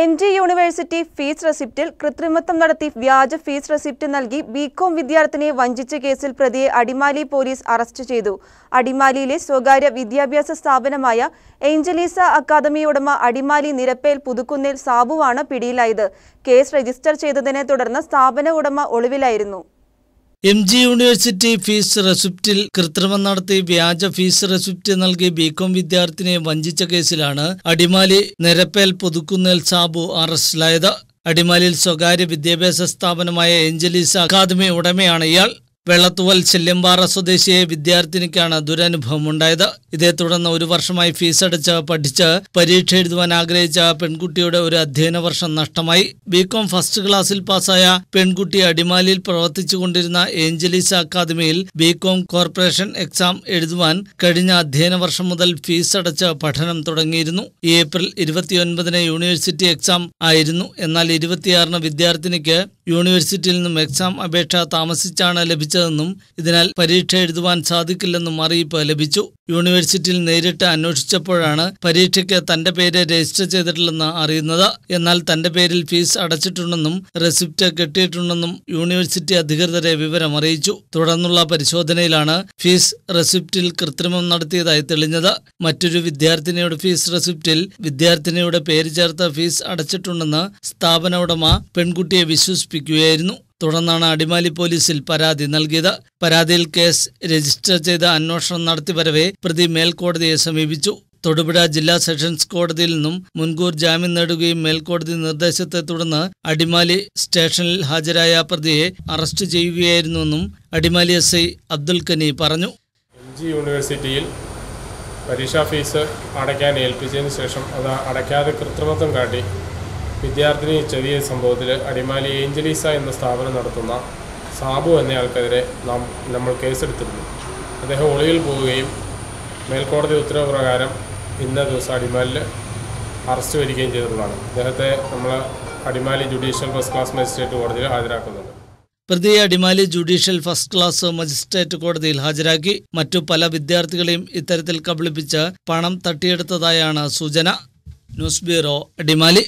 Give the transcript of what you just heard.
N G university fees റെസിപ്റ്റിൽ കൃത്രിമത്വം നടത്തി വ്യാജ ഫീസ് റെസിപ്റ്റ് നൽകി ബികോം വിദ്യാർത്ഥിനിയെ വഞ്ചിച്ച കേസിൽ പ്രതിയെ അടിമാലി പോലീസ് അറസ്റ്റ് ചെയ്തു അടിമാലിയിലെ സ്വകാര്യ വിദ്യാഭ്യാസ സ്ഥാപനമായ ഏഞ്ചലീസ അക്കാദമി ഉടമ അടിമാലി നിരപ്പേൽ പുതുക്കുന്നേൽ സാബുവാണ് പിടിയിലായത് കേസ് രജിസ്റ്റർ ചെയ്തതിനെ തുടർന്ന് സ്ഥാപന ഉടമ ഒളിവിലായിരുന്നു എം ജി യൂണിവേഴ്സിറ്റി ഫീസ് റെസിപ്റ്റിൽ കൃത്രിമം നടത്തി വ്യാജ ഫീസ് റെസിപ്റ്റ് നൽകി ബികോം വിദ്യാർത്ഥിനിയെ വഞ്ചിച്ച കേസിലാണ് അടിമാലി നിരപ്പേൽ പുതുക്കുന്നേൽ സാബു അറസ്റ്റിലായത് അടിമാലിയിൽ സ്വകാര്യ വിദ്യാഭ്യാസ സ്ഥാപനമായ ഏഞ്ചലീസ് അക്കാദമി ഉടമയാണ് ഇയാൾ വെള്ളത്തുവൽ ചെല്ലിമ്പാറ സ്വദേശിയായ വിദ്യാർത്ഥിനിക്കാണ് ദുരനുഭവം ഉണ്ടായത് ഇതേ തുടർന്ന് ഒരു വർഷമായി ഫീസ് അടച്ച് പഠിച്ച് പരീക്ഷ എഴുതുവാൻ ആഗ്രഹിച്ച പെൺകുട്ടിയുടെ ഒരു അധ്യയന വർഷം നഷ്ടമായി ബികോം ഫസ്റ്റ് ക്ലാസ്സിൽ പാസ്സായ പെൺകുട്ടി അടിമാലിയിൽ പ്രവർത്തിച്ചുകൊണ്ടിരുന്ന ഏഞ്ചലീസ് അക്കാദമിയിൽ ബികോം കോർപ്പറേഷൻ എക്സാം എഴുതുവാൻ കഴിഞ്ഞ അധ്യയന വർഷം മുതൽ ഫീസ് അടച്ച് പഠനം തുടങ്ങിയിരുന്നു ഏപ്രിൽ ഇരുപത്തിയൊൻപതിന് യൂണിവേഴ്സിറ്റി എക്സാം ആയിരുന്നു എന്നാൽ ഇരുപത്തിയാറിന് വിദ്യാർത്ഥിനിക്ക് യൂണിവേഴ്സിറ്റിയിൽ നിന്നും എക്സാം അപേക്ഷ താമസിച്ചാണ് ലഭിച്ചത് ലഭിച്ചതെന്നും ഇതിനാൽ പരീക്ഷ എഴുതുവാൻ സാധിക്കില്ലെന്നും അറിയിപ്പ് ലഭിച്ചു യൂണിവേഴ്സിറ്റിയിൽ നേരിട്ട് അന്വേഷിച്ചപ്പോഴാണ് പരീക്ഷയ്ക്ക് തന്റെ പേര് രജിസ്റ്റർ ചെയ്തിട്ടില്ലെന്ന് അറിയുന്നത് എന്നാൽ തന്റെ പേരിൽ ഫീസ് അടച്ചിട്ടുണ്ടെന്നും റെസിപ്റ്റ് കിട്ടിയിട്ടുണ്ടെന്നും യൂണിവേഴ്സിറ്റി അധികൃതരെ വിവരം അറിയിച്ചു തുടർന്നുള്ള പരിശോധനയിലാണ് ഫീസ് റെസിപ്റ്റിൽ കൃത്രിമം നടത്തിയതായി തെളിഞ്ഞത് മറ്റൊരു വിദ്യാർത്ഥിനിയുടെ ഫീസ് റെസിപ്റ്റിൽ വിദ്യാർത്ഥിനിയുടെ പേര് ചേർത്ത ഫീസ് അടച്ചിട്ടുണ്ടെന്ന് സ്ഥാപന ഉടമ പെൺകുട്ടിയെ വിശ്വസിപ്പിക്കുകയായിരുന്നു തുടർന്നാണ് അടിമാലി പോലീസിൽ പരാതി നൽകിയത് പരാതിയിൽ കേസ് രജിസ്റ്റർ ചെയ്ത് അന്വേഷണം നടത്തി വരവേ പ്രതി മേൽക്കോടതിയെ സമീപിച്ചു തൊടുപുഴ ജില്ലാ സെഷൻസ് കോടതിയിൽ നിന്നും മുൻകൂർ ജാമ്യം നേടുകയും മേൽക്കോടതി നിർദ്ദേശത്തെ തുടർന്ന് അടിമാലി സ്റ്റേഷനിൽ ഹാജരായ പ്രതിയെ അറസ്റ്റ് ചെയ്യുകയായിരുന്നുവെന്നും അടിമാലി എസ് ഐ അബ്ദുൽ കനി പറഞ്ഞു യൂണിവേഴ്സിറ്റിയിൽ പരീക്ഷാ ഫീസ് അടയ്ക്കാൻ ഏൽപ്പിച്ചതിന് ശേഷം അത് അടയ്ക്കാതെ കൃത്രിമത്വം കാട്ടി വിദ്യാർത്ഥിനി ചെറിയ സംഭവത്തിൽ അടിമാലി ഏഞ്ചലീസ എന്ന സ്ഥാപനം നടത്തുന്ന സാബു എന്നയാൾക്കെതിരെ നാം നമ്മൾ കേസെടുത്തിരുന്നു അദ്ദേഹം ഒളിയിൽ പോവുകയും മേൽക്കോടതി ഉത്തരവ് പ്രകാരം ഇന്ന ദിവസം അടിമാലിൽ അറസ്റ്റ് വരികയും ചെയ്തിട്ടുള്ളതാണ് അദ്ദേഹത്തെ നമ്മൾ Adimali judicial first class magistrate കോടതിയിൽ ഹാജരാക്കുന്നുണ്ട് പ്രതിയെ Adimali judicial first class magistrate കോടതിയിൽ ഹാജരാക്കി മറ്റു പല വിദ്യാർത്ഥികളെയും ഇത്തരത്തിൽ കബളിപ്പിച്ച് പണം തട്ടിയെടുത്തതായാണ് സൂചന ന്യൂസ് ബ്യൂറോ അടിമാലി